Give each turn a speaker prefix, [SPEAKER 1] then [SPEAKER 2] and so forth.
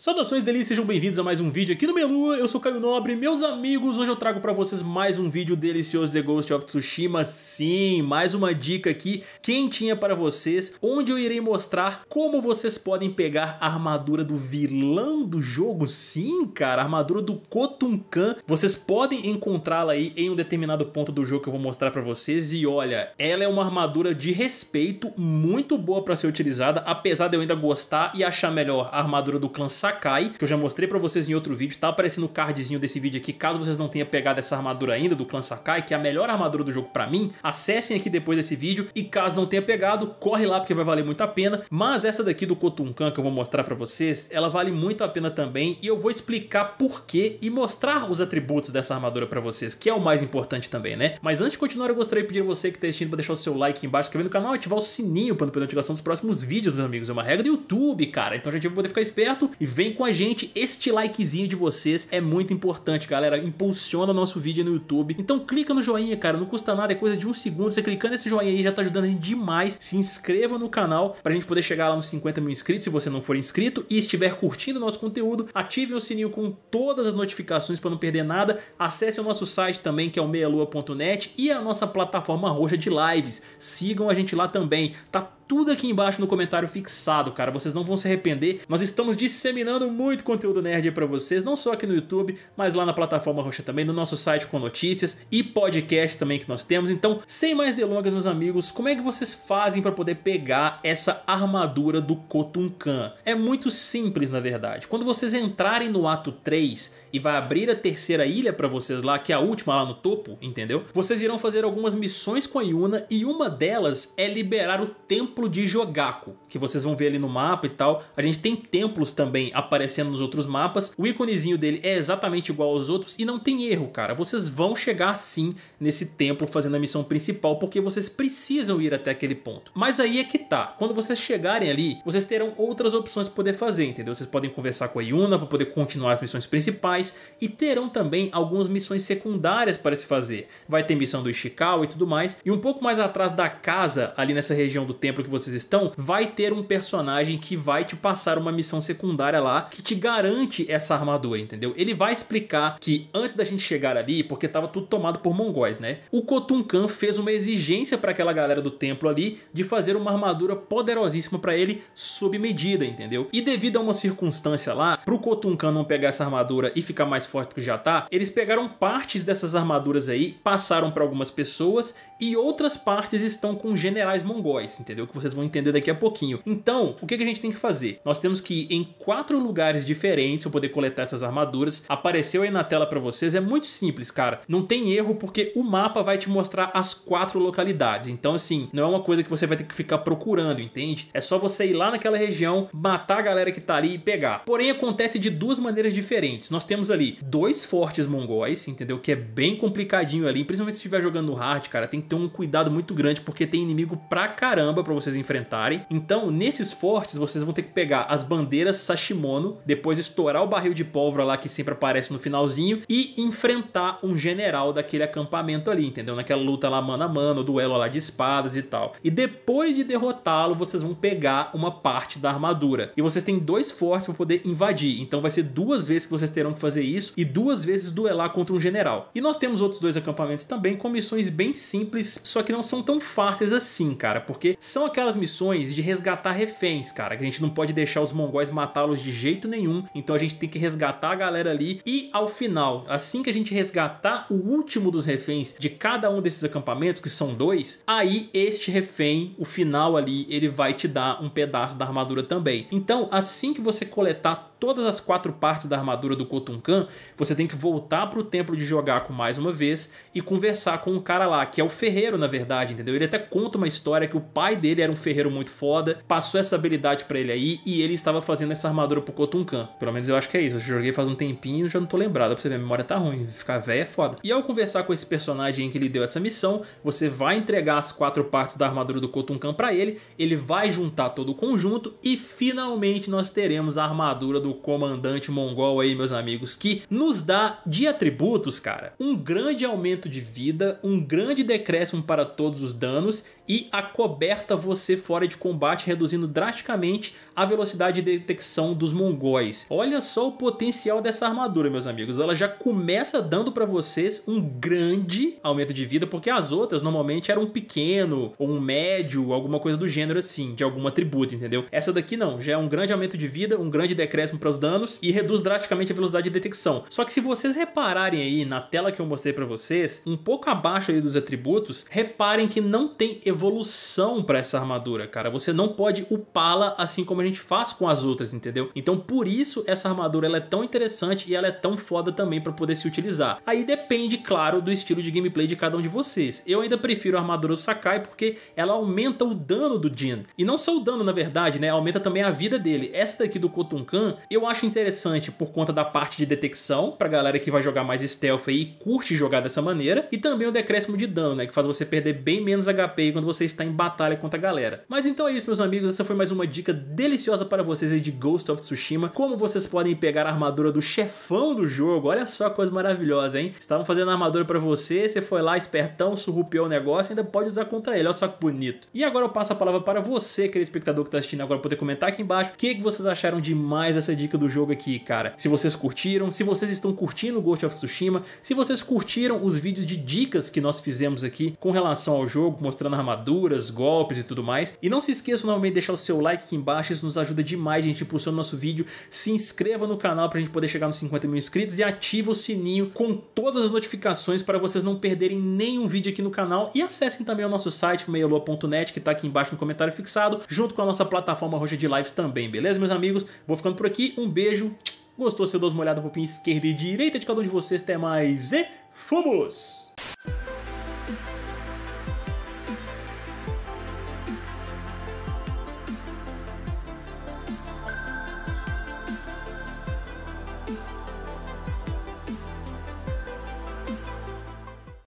[SPEAKER 1] Saudações delícias, sejam bem-vindos a mais um vídeo aqui no Melua, eu sou Caio Nobre, meus amigos, hoje eu trago para vocês mais um vídeo delicioso de Ghost of Tsushima, sim, mais uma dica aqui quentinha para vocês, onde eu irei mostrar como vocês podem pegar a armadura do vilão do jogo, sim cara, a armadura do Kotun vocês podem encontrá-la aí em um determinado ponto do jogo que eu vou mostrar para vocês e olha, ela é uma armadura de respeito, muito boa para ser utilizada, apesar de eu ainda gostar e achar melhor a armadura do clã Sakai, que eu já mostrei pra vocês em outro vídeo, tá aparecendo o cardzinho desse vídeo aqui, caso vocês não tenham pegado essa armadura ainda do clã Sakai, que é a melhor armadura do jogo pra mim, acessem aqui depois desse vídeo e caso não tenha pegado, corre lá porque vai valer muito a pena, mas essa daqui do Kotunkan que eu vou mostrar pra vocês, ela vale muito a pena também e eu vou explicar por quê e mostrar os atributos dessa armadura pra vocês, que é o mais importante também, né? Mas antes de continuar, eu gostaria de pedir a você que tá assistindo pra deixar o seu like embaixo se inscrever no canal e ativar o sininho pra não perder a notificação dos próximos vídeos, meus amigos, é uma regra do YouTube, cara, então a gente vai poder ficar esperto e Vem com a gente, este likezinho de vocês é muito importante, galera. Impulsiona o nosso vídeo no YouTube. Então clica no joinha, cara, não custa nada, é coisa de um segundo. Você clicando nesse joinha aí já tá ajudando a gente demais. Se inscreva no canal pra gente poder chegar lá nos 50 mil inscritos, se você não for inscrito e estiver curtindo o nosso conteúdo, ative o sininho com todas as notificações para não perder nada. Acesse o nosso site também, que é o meialua.net e a nossa plataforma roxa de lives. Sigam a gente lá também. Tá tudo aqui embaixo no comentário fixado, cara. Vocês não vão se arrepender. Nós estamos disseminando muito conteúdo nerd para vocês, não só aqui no YouTube, mas lá na plataforma Roxa também, no nosso site com notícias e podcast também que nós temos. Então, sem mais delongas, meus amigos, como é que vocês fazem para poder pegar essa armadura do Kotun Khan? É muito simples, na verdade. Quando vocês entrarem no ato 3 e vai abrir a terceira ilha para vocês lá, que é a última lá no topo, entendeu? Vocês irão fazer algumas missões com a Yuna e uma delas é liberar o tempo templo de Jogaku, que vocês vão ver ali no mapa e tal. A gente tem templos também aparecendo nos outros mapas. O íconezinho dele é exatamente igual aos outros e não tem erro, cara. Vocês vão chegar sim nesse templo fazendo a missão principal porque vocês precisam ir até aquele ponto. Mas aí é que tá. Quando vocês chegarem ali, vocês terão outras opções para poder fazer, entendeu? Vocês podem conversar com a Yuna para poder continuar as missões principais e terão também algumas missões secundárias para se fazer. Vai ter missão do Ishikawa e tudo mais. E um pouco mais atrás da casa, ali nessa região do templo que vocês estão, vai ter um personagem que vai te passar uma missão secundária lá que te garante essa armadura, entendeu? Ele vai explicar que antes da gente chegar ali, porque tava tudo tomado por mongóis, né? O Kotun Khan fez uma exigência para aquela galera do templo ali de fazer uma armadura poderosíssima para ele sob medida, entendeu? E devido a uma circunstância lá, pro Kotun Khan não pegar essa armadura e ficar mais forte que já tá, eles pegaram partes dessas armaduras aí, passaram para algumas pessoas e outras partes estão com generais mongóis, entendeu? Que vocês vão entender daqui a pouquinho. Então, o que a gente tem que fazer? Nós temos que ir em quatro lugares diferentes para poder coletar essas armaduras. Apareceu aí na tela para vocês, é muito simples, cara. Não tem erro porque o mapa vai te mostrar as quatro localidades. Então, assim, não é uma coisa que você vai ter que ficar procurando, entende? É só você ir lá naquela região, matar a galera que tá ali e pegar. Porém, acontece de duas maneiras diferentes. Nós temos ali dois fortes mongóis, entendeu? Que é bem complicadinho ali, principalmente se estiver jogando no hard, cara. Tem que ter um cuidado muito grande porque tem inimigo pra caramba pra você vocês enfrentarem. Então, nesses fortes, vocês vão ter que pegar as bandeiras Sashimono, depois estourar o barril de pólvora lá que sempre aparece no finalzinho e enfrentar um general daquele acampamento ali, entendeu? Naquela luta lá mano a mano, duelo lá de espadas e tal. E depois de derrotá-lo, vocês vão pegar uma parte da armadura. E vocês têm dois fortes para poder invadir. Então vai ser duas vezes que vocês terão que fazer isso e duas vezes duelar contra um general. E nós temos outros dois acampamentos também com missões bem simples, só que não são tão fáceis assim, cara, porque são aquelas aquelas missões de resgatar reféns, cara, que a gente não pode deixar os mongóis matá-los de jeito nenhum, então a gente tem que resgatar a galera ali e ao final, assim que a gente resgatar o último dos reféns de cada um desses acampamentos, que são dois, aí este refém, o final ali, ele vai te dar um pedaço da armadura também. Então, assim que você coletar todas as quatro partes da armadura do Kotunkan, você tem que voltar para o templo de Jogaku mais uma vez e conversar com um cara lá, que é o ferreiro, na verdade, entendeu? Ele até conta uma história que o pai dele era um ferreiro muito foda, passou essa habilidade para ele aí e ele estava fazendo essa armadura pro Kotunkan. Pelo menos eu acho que é isso. Eu joguei faz um tempinho, já não tô lembrado, pra você ver, a memória tá ruim, ficar velho é foda. E ao conversar com esse personagem que lhe deu essa missão, você vai entregar as quatro partes da armadura do Kotunkan para ele, ele vai juntar todo o conjunto e finalmente nós teremos a armadura do do comandante mongol aí, meus amigos, que nos dá de atributos, cara, um grande aumento de vida, um grande decréscimo para todos os danos e a coberta você fora de combate, reduzindo drasticamente a velocidade de detecção dos mongóis. Olha só o potencial dessa armadura, meus amigos. Ela já começa dando para vocês um grande aumento de vida, porque as outras normalmente eram um pequeno ou um médio, alguma coisa do gênero assim, de algum atributo entendeu? Essa daqui não, já é um grande aumento de vida, um grande decréscimo para os danos e reduz drasticamente a velocidade de detecção. Só que se vocês repararem aí na tela que eu mostrei para vocês, um pouco abaixo aí dos atributos, reparem que não tem evolução para essa armadura, cara. Você não pode upá-la assim como a gente faz com as outras, entendeu? Então por isso essa armadura ela é tão interessante e ela é tão foda também para poder se utilizar. Aí depende, claro, do estilo de gameplay de cada um de vocês. Eu ainda prefiro a armadura do Sakai porque ela aumenta o dano do Jin. E não só o dano, na verdade, né? Aumenta também a vida dele. Essa daqui do Kotunkan, eu acho interessante por conta da parte de detecção, pra galera que vai jogar mais stealth aí e curte jogar dessa maneira, e também o decréscimo de dano, né, que faz você perder bem menos HP quando você está em batalha contra a galera. Mas então é isso, meus amigos, essa foi mais uma dica deliciosa para vocês aí de Ghost of Tsushima, como vocês podem pegar a armadura do chefão do jogo, olha só a coisa maravilhosa, hein? Estavam fazendo a armadura para você, você foi lá espertão, surrupiou o negócio, ainda pode usar contra ele, olha só que bonito. E agora eu passo a palavra para você, aquele espectador que está assistindo agora, poder comentar aqui embaixo o que, que vocês acharam demais essa dica do jogo aqui, cara. Se vocês curtiram, se vocês estão curtindo Ghost of Tsushima, se vocês curtiram os vídeos de dicas que nós fizemos aqui com relação ao jogo, mostrando armaduras, golpes e tudo mais. E não se esqueçam novamente de deixar o seu like aqui embaixo, isso nos ajuda demais, a gente, impulsiona o nosso vídeo. Se inscreva no canal pra gente poder chegar nos 50 mil inscritos e ativa o sininho com todas as notificações para vocês não perderem nenhum vídeo aqui no canal. E acessem também o nosso site, meioloa.net, que tá aqui embaixo no comentário fixado, junto com a nossa plataforma roxa de Lives também, beleza, meus amigos? Vou ficando por aqui um beijo. Gostou? Seu dou uma olhada pro pouquinho esquerda e direita de cada um de vocês. Até mais e fomos!